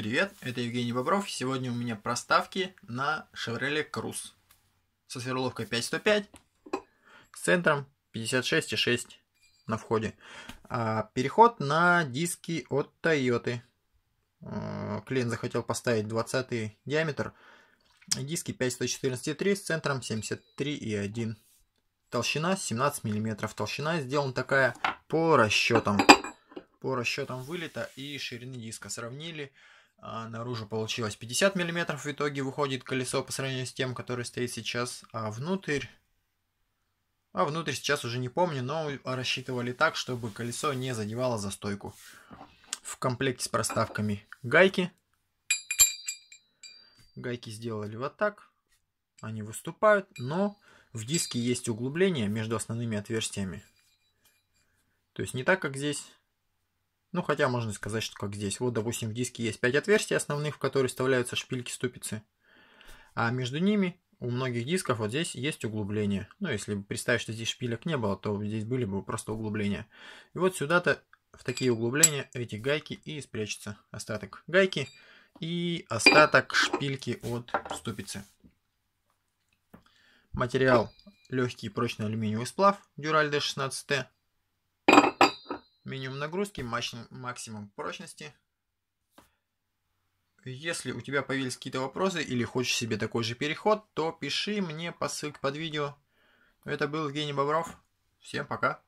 Привет, это Евгений Бобров. Сегодня у меня проставки на Chevrolet Cruze со сверловкой 5105, с центром 56,6 на входе. А, переход на диски от Toyota. А, клиент захотел поставить 20 диаметр. Диски 5143 с центром 73,1. Толщина 17 мм. Толщина сделана такая по расчетам. По расчетам вылета и ширины диска сравнили а наружу получилось 50 мм, в итоге выходит колесо по сравнению с тем, которое стоит сейчас, а внутрь... А внутрь сейчас уже не помню, но рассчитывали так, чтобы колесо не задевало за стойку. В комплекте с проставками гайки. Гайки сделали вот так. Они выступают, но в диске есть углубление между основными отверстиями. То есть не так, как здесь. Ну, хотя можно сказать, что как здесь. Вот, допустим, в диске есть 5 отверстий основных, в которые вставляются шпильки-ступицы. А между ними у многих дисков вот здесь есть углубление. Ну, если представить, что здесь шпилек не было, то здесь были бы просто углубления. И вот сюда-то в такие углубления эти гайки и спрячется остаток гайки и остаток шпильки от ступицы. Материал легкий прочный алюминиевый сплав Дюраль D16T минимум нагрузки, максимум прочности. Если у тебя появились какие-то вопросы или хочешь себе такой же переход, то пиши мне по ссылке под видео. Это был Евгений Бобров. Всем пока.